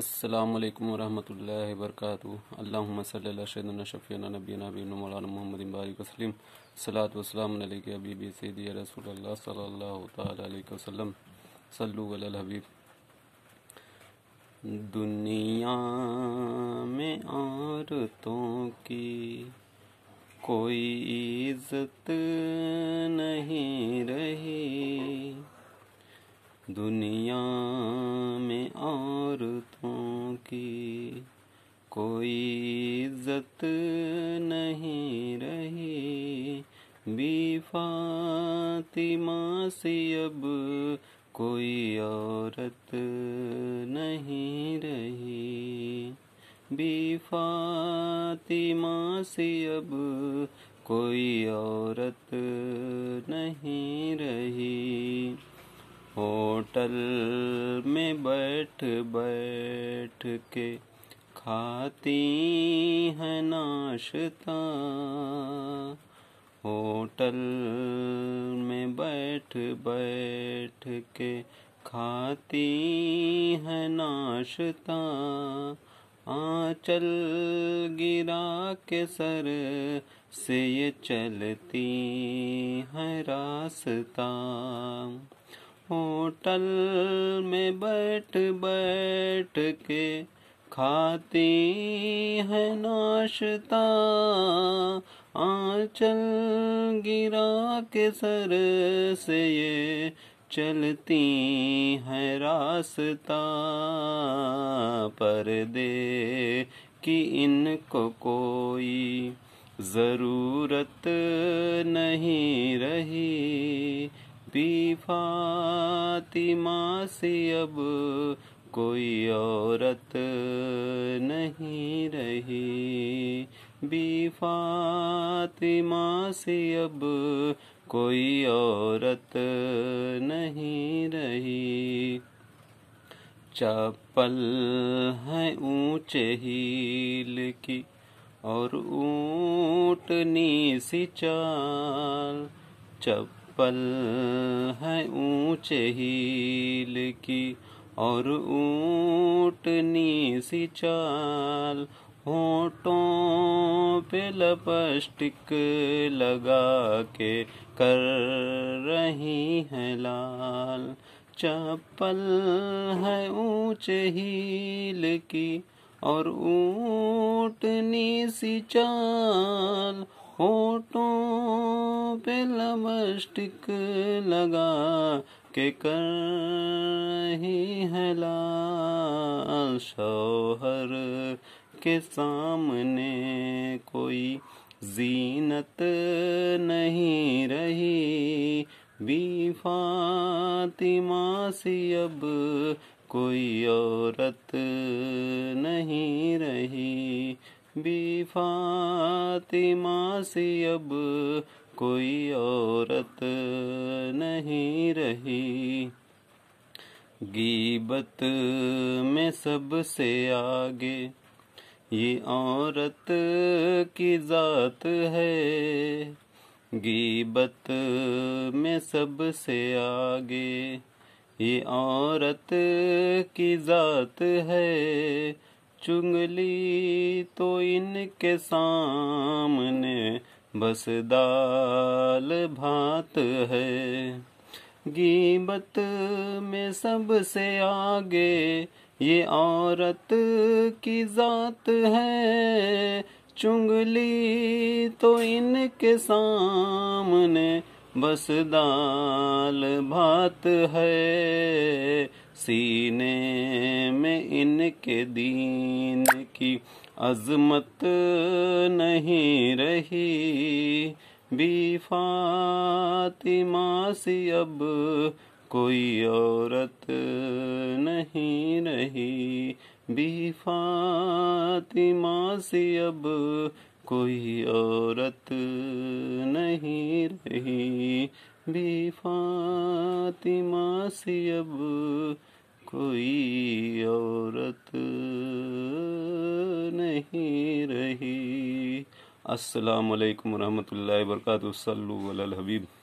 अल्लाम वरहमल वर्क अल्लाशन शफ़ीन नबीन नबीन मौलाना मोहम्मद बारिक वसलम सलात वसलाम अबीब सदी रसूल सल्ला वसलम हबीब दुनिया में औरतों की कोई इज्जत नहीं रही दुनिया में औरतों की कोई इज्जत नहीं रही बी फातिमा से अब कोई औरत नहीं रही बी फातिमा से अब कोई औरत नहीं रही होटल में बैठ बैठ के खाती है नाश्ता होटल में बैठ बैठ के खाती है नाश्ता आंचल गिरा के सर से ये चलती है रास्ता होटल में बैठ बैठ के खाती है नाश्ता आंचल गिरा के सर से ये चलती है रास्ता पर दे कि इनको कोई ज़रूरत नहीं रही बीबी फातिमा से अब कोई औरत नहीं रही बी फातिमा से अब कोई औरत नहीं रही चप्पल है ऊंचे हील की और ऊँटनी सी चाल चप पल है ऊंचे हील की और ऊटनी सी चाल होटों पे लपस्टिक लगा के कर रही है लाल चप्पल है ऊंचे हील की और ऊटनी सी चाल होठों पे लमस्टिक लगा के कर ही लाल शौहर के सामने कोई जीनत नहीं रही बी फातिमा सी अब कोई औरत नहीं रही बी फातिमा से अब कोई औरत नहीं रही गीबत में सबसे आगे ये औरत की जात है गीबत में सबसे आगे ये औरत की जात है चुंगली तो इनके सामने बस दाल भात है गीबत में सबसे आगे ये औरत की जात है चुंगली तो इनके सामने बस दाल भात है सीने में इनके दीन की अजमत नहीं रही बी फातिमा सी अब कोई औरत नहीं रही बी फातिमा सी अब कोई औरत नहीं रही भी फातिमा से अब कोई औरत नहीं रही अस्सलाम वालेकुम रहमतुल्लाहि वरकatuh सल्लल्लाहु अलल हबीब